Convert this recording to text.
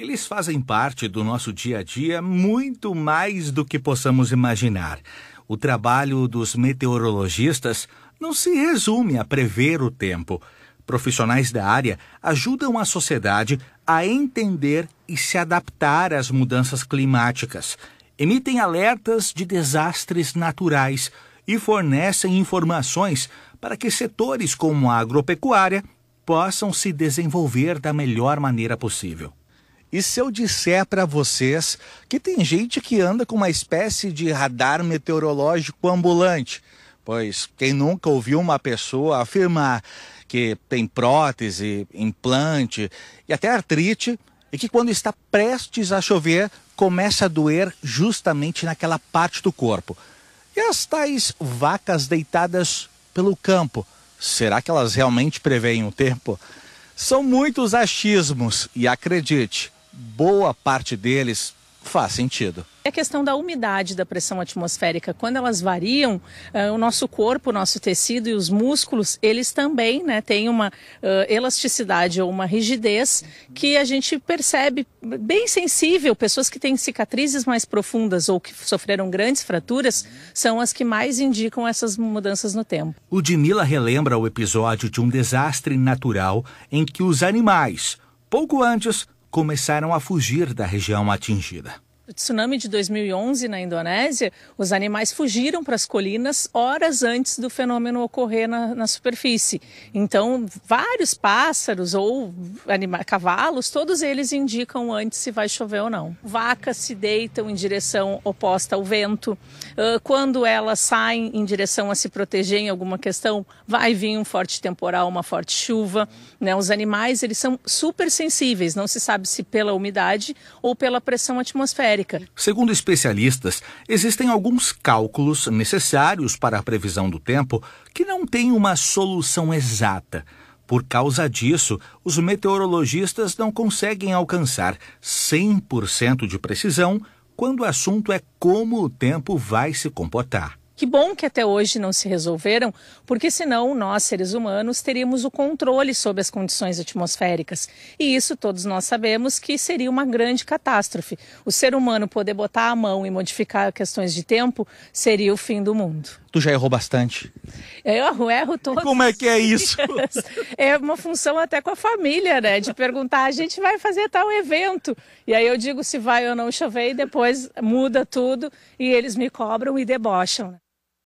Eles fazem parte do nosso dia a dia muito mais do que possamos imaginar. O trabalho dos meteorologistas não se resume a prever o tempo. Profissionais da área ajudam a sociedade a entender e se adaptar às mudanças climáticas, emitem alertas de desastres naturais e fornecem informações para que setores como a agropecuária possam se desenvolver da melhor maneira possível. E se eu disser para vocês que tem gente que anda com uma espécie de radar meteorológico ambulante? Pois quem nunca ouviu uma pessoa afirmar que tem prótese, implante e até artrite e que quando está prestes a chover começa a doer justamente naquela parte do corpo? E as tais vacas deitadas pelo campo, será que elas realmente preveem o tempo? São muitos achismos e acredite, boa parte deles faz sentido. A é questão da umidade da pressão atmosférica, quando elas variam, uh, o nosso corpo, o nosso tecido e os músculos, eles também né, têm uma uh, elasticidade ou uma rigidez que a gente percebe bem sensível. Pessoas que têm cicatrizes mais profundas ou que sofreram grandes fraturas são as que mais indicam essas mudanças no tempo. O Dimila relembra o episódio de um desastre natural em que os animais, pouco antes, começaram a fugir da região atingida tsunami de 2011 na Indonésia, os animais fugiram para as colinas horas antes do fenômeno ocorrer na, na superfície. Então, vários pássaros ou anima, cavalos, todos eles indicam antes se vai chover ou não. Vacas se deitam em direção oposta ao vento. Ah, quando elas saem em direção a se proteger em alguma questão, vai vir um forte temporal, uma forte chuva. Né? Os animais eles são super sensíveis, não se sabe se pela umidade ou pela pressão atmosférica. Segundo especialistas, existem alguns cálculos necessários para a previsão do tempo que não têm uma solução exata. Por causa disso, os meteorologistas não conseguem alcançar 100% de precisão quando o assunto é como o tempo vai se comportar. Que bom que até hoje não se resolveram, porque senão nós, seres humanos, teríamos o controle sobre as condições atmosféricas. E isso todos nós sabemos que seria uma grande catástrofe. O ser humano poder botar a mão e modificar questões de tempo seria o fim do mundo. Tu já errou bastante. Eu erro, erro todos. Como é que é isso? é uma função até com a família, né? De perguntar, a gente vai fazer tal evento. E aí eu digo se vai ou não chover e depois muda tudo e eles me cobram e debocham. Né?